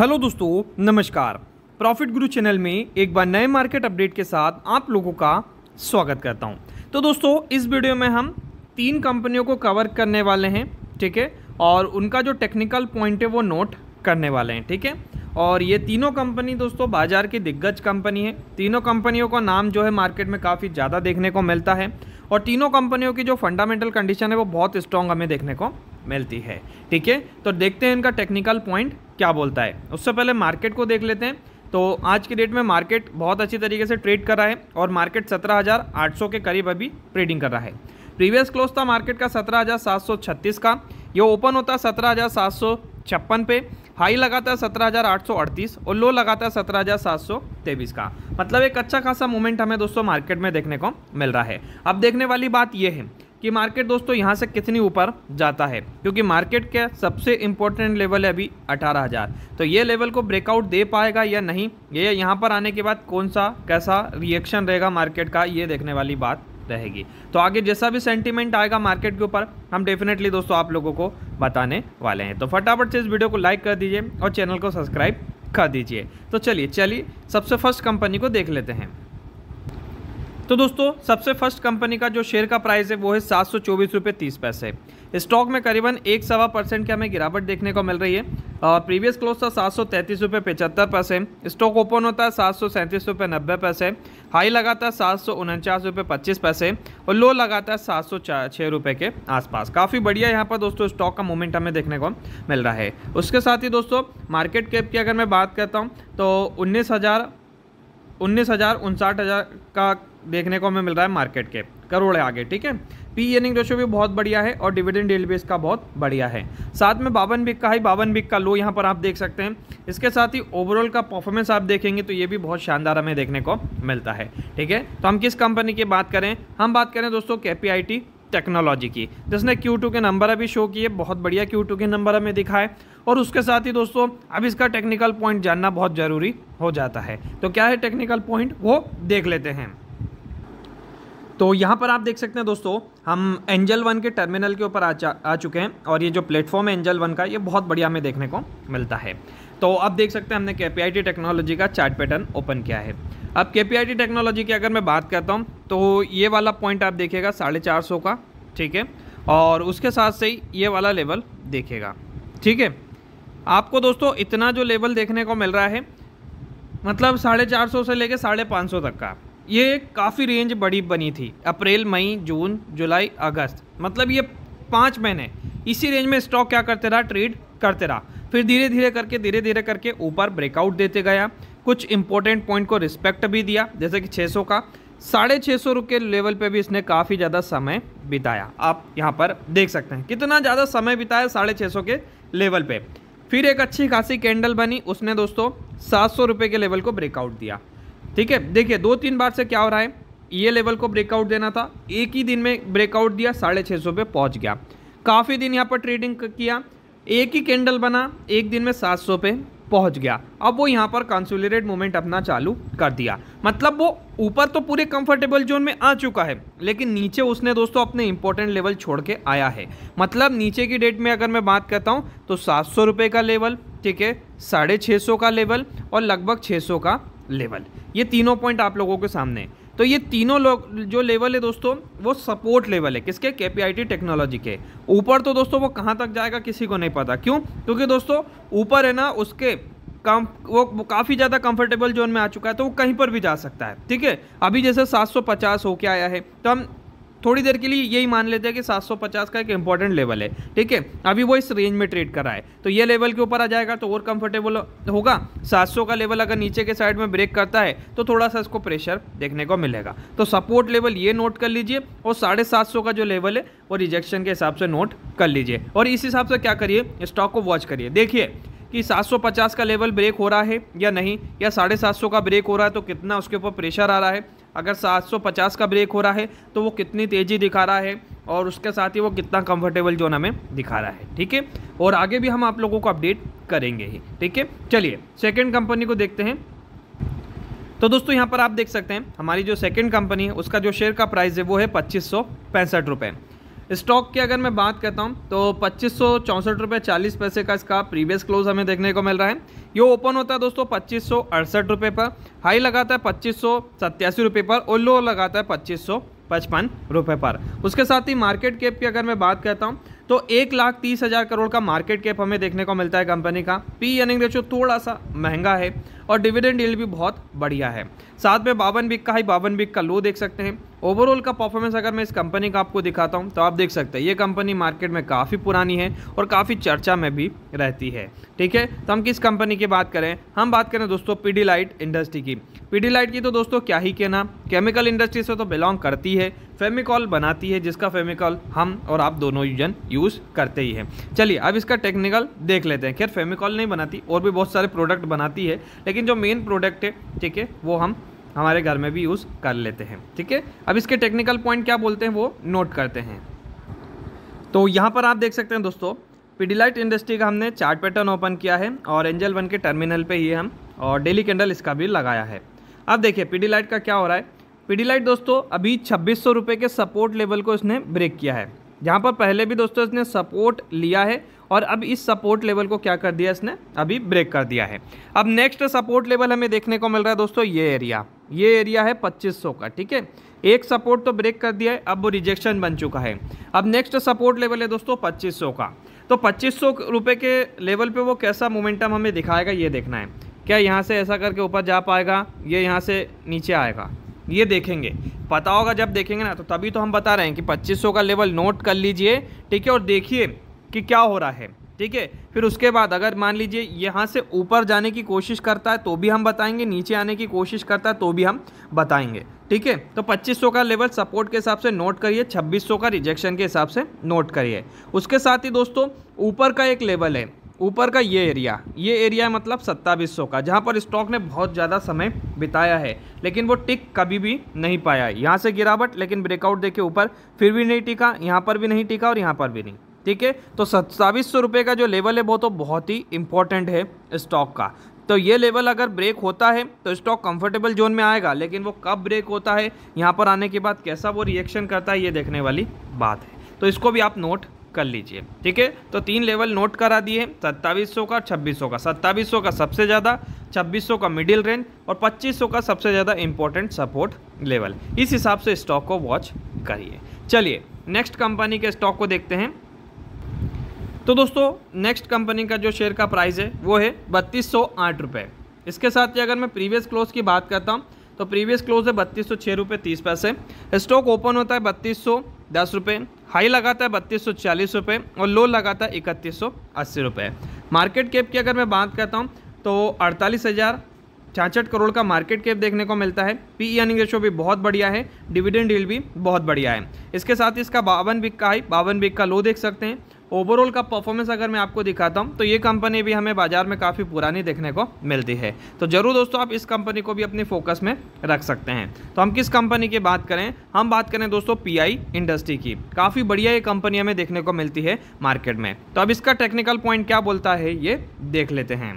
hello दोस्तों नमस्कार profit गुरु चैनल में एक बार नए मार्केट अपडेट के साथ आप लोगों का स्वागत करता हूं तो दोस्तों इस वीडियो में हम तीन कंपनियों को कवर करने वाले हैं ठीक है और उनका जो टेक्निकल पॉइंट है वो नोट करने वाले हैं ठीक है और ये तीनों कंपनी दोस्तों बाजार की दिग्गज कंपनी है तीनों कंपनियों का नाम जो है मार्केट में काफ़ी ज़्यादा देखने को मिलता है और तीनों कंपनियों की जो फंडामेंटल कंडीशन है वो बहुत स्ट्रॉन्ग हमें देखने को मिलती है ठीक है तो देखते हैं इनका टेक्निकल पॉइंट क्या बोलता है उससे पहले मार्केट को देख लेते हैं तो आज की डेट में मार्केट बहुत अच्छी तरीके से ट्रेड कर रहा है और मार्केट 17,800 के करीब अभी ट्रेडिंग कर रहा है प्रीवियस क्लोज था मार्केट का 17,736 का ये ओपन होता है पे हाई लगाता है 17,838 और लो लगाता है 17,723 का मतलब एक अच्छा खासा मूवमेंट हमें दोस्तों मार्केट में देखने को मिल रहा है अब देखने वाली बात यह है कि मार्केट दोस्तों यहाँ से कितनी ऊपर जाता है क्योंकि मार्केट का सबसे इम्पोर्टेंट लेवल है अभी अठारह हज़ार तो ये लेवल को ब्रेकआउट दे पाएगा या नहीं ये यहाँ पर आने के बाद कौन सा कैसा रिएक्शन रहेगा मार्केट का ये देखने वाली बात रहेगी तो आगे जैसा भी सेंटीमेंट आएगा मार्केट के ऊपर हम डेफिनेटली दोस्तों आप लोगों को बताने वाले हैं तो फटाफट से इस वीडियो को लाइक कर दीजिए और चैनल को सब्सक्राइब कर दीजिए तो चलिए चलिए सबसे फर्स्ट कंपनी को देख लेते हैं तो दोस्तों सबसे फर्स्ट कंपनी का जो शेयर का प्राइस है वो है सात सौ चौबीस रुपये तीस पैसे स्टॉक में करीबन एक सवा परसेंट की हमें गिरावट देखने को मिल रही है प्रीवियस क्लोज था सात सौ तैंतीस रुपये पचहत्तर पैसे स्टॉक ओपन होता है सात सौ सैंतीस रुपये नब्बे पैसे हाई लगाता है सात सौ उनचास रुपये पच्चीस पैसे और लो लगाता है सात सौ छः रुपये के आसपास काफ़ी बढ़िया यहाँ पर दोस्तों स्टॉक का मूवमेंट हमें देखने को मिल रहा है उसके साथ ही दोस्तों मार्केट कैप की अगर मैं बात करता हूँ तो उन्नीस हज़ार उन्नीस हज़ार उनसाठ हज़ार का देखने को हमें मिल रहा है मार्केट के करोड़ आगे ठीक है पी एनिंग रेशो भी बहुत बढ़िया है और डिविडेंड डेल भी इसका बहुत बढ़िया है साथ में बावन बिक का ही बावन बिक का लो यहाँ पर आप देख सकते हैं इसके साथ ही ओवरऑल का परफॉर्मेंस आप देखेंगे तो ये भी बहुत शानदार हमें देखने को मिलता है ठीक है तो हम किस कंपनी की बात करें हम बात करें दोस्तों के टेक्नोलॉजी की जिसने Q2 के नंबर अभी शो किए बहुत बढ़िया Q2 के नंबर हमें दिखाए और उसके साथ ही दोस्तों अब इसका टेक्निकल पॉइंट जानना बहुत ज़रूरी हो जाता है तो क्या है टेक्निकल पॉइंट वो देख लेते हैं तो यहाँ पर आप देख सकते हैं दोस्तों हम एंजल वन के टर्मिनल के ऊपर आ, आ चुके हैं और ये जो प्लेटफॉर्म है एंजल वन का ये बहुत बढ़िया हमें देखने को मिलता है तो अब देख सकते हैं हमने के टेक्नोलॉजी का चार्ट पैटर्न ओपन किया है अब के टेक्नोलॉजी की अगर मैं बात करता हूँ तो ये वाला पॉइंट आप देखिएगा साढ़े चार सौ का ठीक है और उसके साथ से ही ये वाला लेवल देखेगा ठीक है आपको दोस्तों इतना जो लेवल देखने को मिल रहा है मतलब साढ़े चार सौ से लेकर साढ़े पाँच सौ तक का ये काफ़ी रेंज बड़ी बनी थी अप्रैल मई जून जुलाई अगस्त मतलब ये पाँच महीने इसी रेंज में स्टॉक क्या करते रहा ट्रेड करते रहा फिर धीरे धीरे करके धीरे धीरे करके ऊपर ब्रेकआउट देते गया कुछ इंपॉर्टेंट पॉइंट को रिस्पेक्ट भी दिया जैसे कि 600 का साढ़े छः सौ लेवल पे भी इसने काफ़ी ज़्यादा समय बिताया आप यहाँ पर देख सकते हैं कितना ज़्यादा समय बिताया साढ़े छः सौ के लेवल पे फिर एक अच्छी खासी कैंडल बनी उसने दोस्तों सात सौ रुपये के लेवल को ब्रेकआउट दिया ठीक है देखिए दो तीन बार से क्या हो रहा है ये लेवल को ब्रेकआउट देना था एक ही दिन में ब्रेकआउट दिया साढ़े छः सौ पे पहुँच गया काफ़ी दिन यहाँ पर ट्रेडिंग किया एक ही कैंडल बना एक दिन में सात सौ पे पहुंच गया अब वो यहाँ पर कंसुलेटेड मोमेंट अपना चालू कर दिया मतलब वो ऊपर तो पूरे कंफर्टेबल जोन में आ चुका है लेकिन नीचे उसने दोस्तों अपने इंपॉर्टेंट लेवल छोड़ के आया है मतलब नीचे की डेट में अगर मैं बात करता हूँ तो सात सौ रुपये का लेवल ठीक है साढ़े छः सौ का लेवल और लगभग छः सौ का लेवल ये तीनों पॉइंट आप लोगों के सामने है तो ये तीनों लोग जो लेवल है दोस्तों वो सपोर्ट लेवल है किसके के टेक्नोलॉजी के ऊपर तो दोस्तों वो कहाँ तक जाएगा किसी को नहीं पता क्यों क्योंकि दोस्तों ऊपर है ना उसके कम वो, वो काफ़ी ज़्यादा कंफर्टेबल जोन में आ चुका है तो वो कहीं पर भी जा सकता है ठीक है अभी जैसे 750 होके आया है तो हम थोड़ी देर के लिए यही मान लेते हैं कि 750 का एक इंपॉर्टेंट लेवल है ठीक है अभी वो इस रेंज में ट्रेड कर रहा है तो ये लेवल के ऊपर आ जाएगा तो और कंफर्टेबल होगा 700 का लेवल अगर नीचे के साइड में ब्रेक करता है तो थोड़ा सा इसको प्रेशर देखने को मिलेगा तो सपोर्ट लेवल ये नोट कर लीजिए और साढ़े का जो लेवल है वो रिजेक्शन के हिसाब से नोट कर लीजिए और इस हिसाब से क्या करिए स्टॉक को वॉच करिए देखिए कि 750 का लेवल ब्रेक हो रहा है या नहीं या साढ़े सात का ब्रेक हो रहा है तो कितना उसके ऊपर प्रेशर आ रहा है अगर 750 का ब्रेक हो रहा है तो वो कितनी तेज़ी दिखा रहा है और उसके साथ ही वो कितना कंफर्टेबल जोन हमें दिखा रहा है ठीक है और आगे भी हम आप लोगों को अपडेट करेंगे ही ठीक है चलिए सेकेंड कंपनी को देखते हैं तो दोस्तों यहाँ पर आप देख सकते हैं हमारी जो सेकेंड कंपनी है उसका जो शेयर का प्राइस है वो है पच्चीस सौ पैंसठ रुपये स्टॉक की अगर मैं बात करता हूँ तो पच्चीस सौ चौंसठ रुपये चालीस पैसे का इसका प्रीवियस क्लोज हमें देखने को मिल रहा है ये ओपन होता है दोस्तों पच्चीस सौ अड़सठ रुपये पर हाई लगाता है पच्चीस सौ सत्तासी रुपये पर और लो लगाता है पच्चीस सौ पचपन रुपये पर उसके साथ ही मार्केट कैप की अगर मैं बात करता हूँ तो एक लाख तीस हज़ार करोड़ का मार्केट कैप हमें देखने को मिलता है कंपनी का पी यनिंग रेशो थोड़ा सा महंगा है और डिविडेंड यील्ड भी बहुत बढ़िया है साथ में बावन बिक का हाई बावन बिक का लो देख सकते हैं ओवरऑल का परफॉर्मेंस अगर मैं इस कंपनी का आपको दिखाता हूं तो आप देख सकते हैं ये कंपनी मार्केट में काफ़ी पुरानी है और काफ़ी चर्चा में भी रहती है ठीक है तो हम किस कंपनी की बात करें हम बात करें दोस्तों पीडी लाइट इंडस्ट्री की पीडी लाइट की तो दोस्तों क्या ही कहना केमिकल इंडस्ट्री से तो बिलोंग करती है फेमिकॉल बनाती है जिसका फेमिकॉल हम और आप दोनों जन यूज़ करते ही हैं चलिए अब इसका टेक्निकल देख लेते हैं खैर फेमिकॉल नहीं बनाती और भी बहुत सारे प्रोडक्ट बनाती है लेकिन लेकिन जो मेन प्रोडक्ट है ठीक है वो हम हमारे घर में भी यूज़ कर लेते हैं ठीक है अब इसके टेक्निकल पॉइंट क्या बोलते हैं वो नोट करते हैं तो यहाँ पर आप देख सकते हैं दोस्तों पीडीलाइट इंडस्ट्री का हमने चार्ट पैटर्न ओपन किया है और एंजल वन के टर्मिनल पे ही हम और डेली कैंडल इसका भी लगाया है अब देखिए पीडीलाइट का क्या हो रहा है पीडीलाइट दोस्तों अभी छब्बीस के सपोर्ट लेवल को इसने ब्रेक किया है जहाँ पर पहले भी दोस्तों इसने सपोर्ट लिया है और अब इस सपोर्ट लेवल को क्या कर दिया इसने अभी ब्रेक कर दिया है अब नेक्स्ट सपोर्ट लेवल हमें देखने को मिल रहा है दोस्तों ये एरिया ये एरिया है 2500 का ठीक है एक सपोर्ट तो ब्रेक कर दिया है अब वो रिजेक्शन बन चुका है अब नेक्स्ट सपोर्ट लेवल है दोस्तों पच्चीस का तो पच्चीस सौ के लेवल पर वो कैसा मोमेंटम हमें दिखाएगा ये देखना है क्या यहाँ से ऐसा करके ऊपर जा पाएगा ये यहाँ से नीचे आएगा ये देखेंगे पता होगा जब देखेंगे ना तो तभी तो हम बता रहे हैं कि 2500 का लेवल नोट कर लीजिए ठीक है और देखिए कि क्या हो रहा है ठीक है फिर उसके बाद अगर मान लीजिए यहाँ से ऊपर जाने की कोशिश करता है तो भी हम बताएंगे नीचे आने की कोशिश करता है तो भी हम बताएंगे ठीक है तो 2500 का लेवल सपोर्ट के हिसाब से नोट करिए 2600 का रिजेक्शन के हिसाब से नोट करिए उसके साथ ही दोस्तों ऊपर का एक लेवल है ऊपर का ये एरिया ये एरिया है मतलब सत्ता सौ का जहाँ पर स्टॉक ने बहुत ज़्यादा समय बिताया है लेकिन वो टिक कभी भी नहीं पाया है यहाँ से गिरावट लेकिन ब्रेकआउट देखे ऊपर फिर भी नहीं टिका यहाँ पर भी नहीं टिका और यहाँ पर भी नहीं ठीक है तो सत्ताईस सौ रुपये का जो लेवल है वो तो बहुत ही इंपॉर्टेंट है स्टॉक का तो ये लेवल अगर ब्रेक होता है तो स्टॉक कंफर्टेबल जोन में आएगा लेकिन वो कब ब्रेक होता है यहाँ पर आने के बाद कैसा वो रिएक्शन करता है ये देखने वाली बात है तो इसको भी आप नोट कर लीजिए ठीक है तो तीन लेवल नोट करा दिए सत्ताईस का और छब्बीस का सत्ताईस का सबसे ज़्यादा छब्बीस का मिडिल रेंज और पच्चीस का सबसे ज़्यादा इंपॉर्टेंट सपोर्ट लेवल इस हिसाब से स्टॉक को वॉच करिए चलिए नेक्स्ट कंपनी के स्टॉक को देखते हैं तो दोस्तों नेक्स्ट कंपनी का जो शेयर का प्राइस है वो है बत्तीस सौ आठ रुपये इसके साथ ही अगर मैं प्रीवियस क्लोज की बात करता हूँ तो प्रीवियस क्लोज है बत्तीस सौ छः रुपये तीस पैसे स्टॉक ओपन होता है बत्तीस सौ दस रुपये हाई लगाता है बत्तीस सौ चालीस रुपये और लो लगाता है इकतीस सौ अस्सी रुपये मार्केट कैप की अगर मैं बात करता हूँ तो अड़तालीस हज़ार छाछठ करोड़ का मार्केट कैप देखने को मिलता है पी ई रेशो भी बहुत बढ़िया है डिविडेंड डील भी बहुत बढ़िया है इसके साथ ही इसका बावन बिक का हाई बावन बिक का लो देख सकते हैं ओवरऑल का परफॉर्मेंस अगर मैं आपको दिखाता हूँ तो ये कंपनी भी हमें बाजार में काफ़ी पुरानी देखने को मिलती है तो ज़रूर दोस्तों आप इस कंपनी को भी अपने फोकस में रख सकते हैं तो हम किस कंपनी की बात करें हम बात करें दोस्तों पी इंडस्ट्री की काफ़ी बढ़िया ये कंपनी हमें देखने को मिलती है मार्केट में तो अब इसका टेक्निकल पॉइंट क्या बोलता है ये देख लेते हैं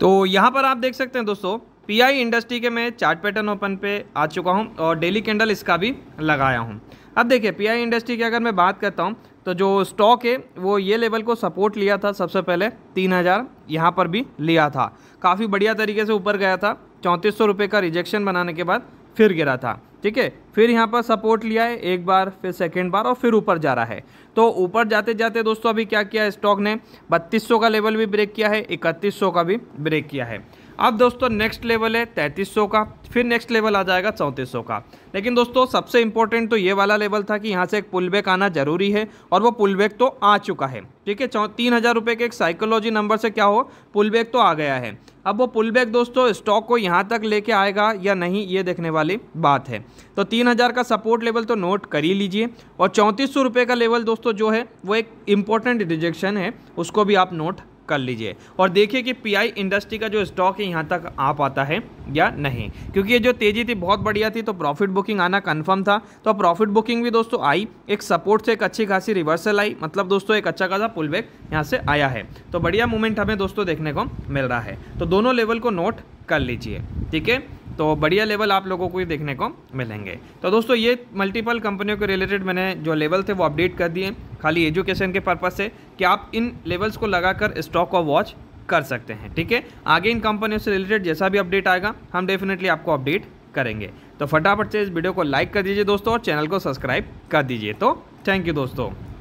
तो यहाँ पर आप देख सकते हैं दोस्तों पीआई इंडस्ट्री के मैं चार्ट पैटर्न ओपन पे आ चुका हूँ और डेली कैंडल इसका भी लगाया हूँ अब देखिए पीआई इंडस्ट्री की अगर मैं बात करता हूँ तो जो स्टॉक है वो ये लेवल को सपोर्ट लिया था सबसे पहले तीन हज़ार यहाँ पर भी लिया था काफ़ी बढ़िया तरीके से ऊपर गया था चौंतीस सौ रुपये का रिजेक्शन बनाने के बाद फिर गिरा था ठीक है फिर यहाँ पर सपोर्ट लिया है एक बार फिर सेकेंड बार और फिर ऊपर जा रहा है तो ऊपर जाते जाते दोस्तों अभी क्या किया है स्टॉक ने बत्तीस का लेवल भी ब्रेक किया है इकतीस का भी ब्रेक किया है अब दोस्तों नेक्स्ट लेवल है तैंतीस का फिर नेक्स्ट लेवल आ जाएगा चौंतीस का लेकिन दोस्तों सबसे इंपॉर्टेंट तो ये वाला लेवल था कि यहाँ से एक पुलबैक आना जरूरी है और वो पुलबैक तो आ चुका है ठीक है चौ तीन हज़ार रुपये के एक साइकोलॉजी नंबर से क्या हो पुलबैक तो आ गया है अब वो पुलबैक दोस्तों स्टॉक को यहाँ तक लेके आएगा या नहीं ये देखने वाली बात है तो तीन हज़ार का सपोर्ट लेवल तो नोट कर ही लीजिए और चौंतीस सौ रुपये का लेवल दोस्तों जो है वो एक इम्पोर्टेंट रिजेक्शन है उसको भी आप नोट कर लीजिए और देखिए कि पीआई इंडस्ट्री का जो स्टॉक है यहाँ तक आ पाता है या नहीं क्योंकि ये जो तेजी थी बहुत बढ़िया थी तो प्रॉफिट बुकिंग आना कन्फर्म था तो प्रॉफिट बुकिंग भी दोस्तों आई एक सपोर्ट से एक अच्छी खासी रिवर्सल आई मतलब दोस्तों एक अच्छा खासा पुल बैक यहाँ से आया है तो बढ़िया मूवमेंट हमें दोस्तों देखने को मिल रहा है तो दोनों लेवल को नोट कर लीजिए ठीक है तो बढ़िया लेवल आप लोगों को ही देखने को मिलेंगे तो दोस्तों ये मल्टीपल कंपनियों के रिलेटेड मैंने जो लेवल थे वो अपडेट कर दिए खाली एजुकेशन के पर्पज़ से कि आप इन लेवल्स को लगाकर स्टॉक और वॉच कर सकते हैं ठीक है आगे इन कंपनियों से रिलेटेड जैसा भी अपडेट आएगा हम डेफिनेटली आपको अपडेट करेंगे तो फटाफट से इस वीडियो को लाइक कर दीजिए दोस्तों और चैनल को सब्सक्राइब कर दीजिए तो थैंक यू दोस्तों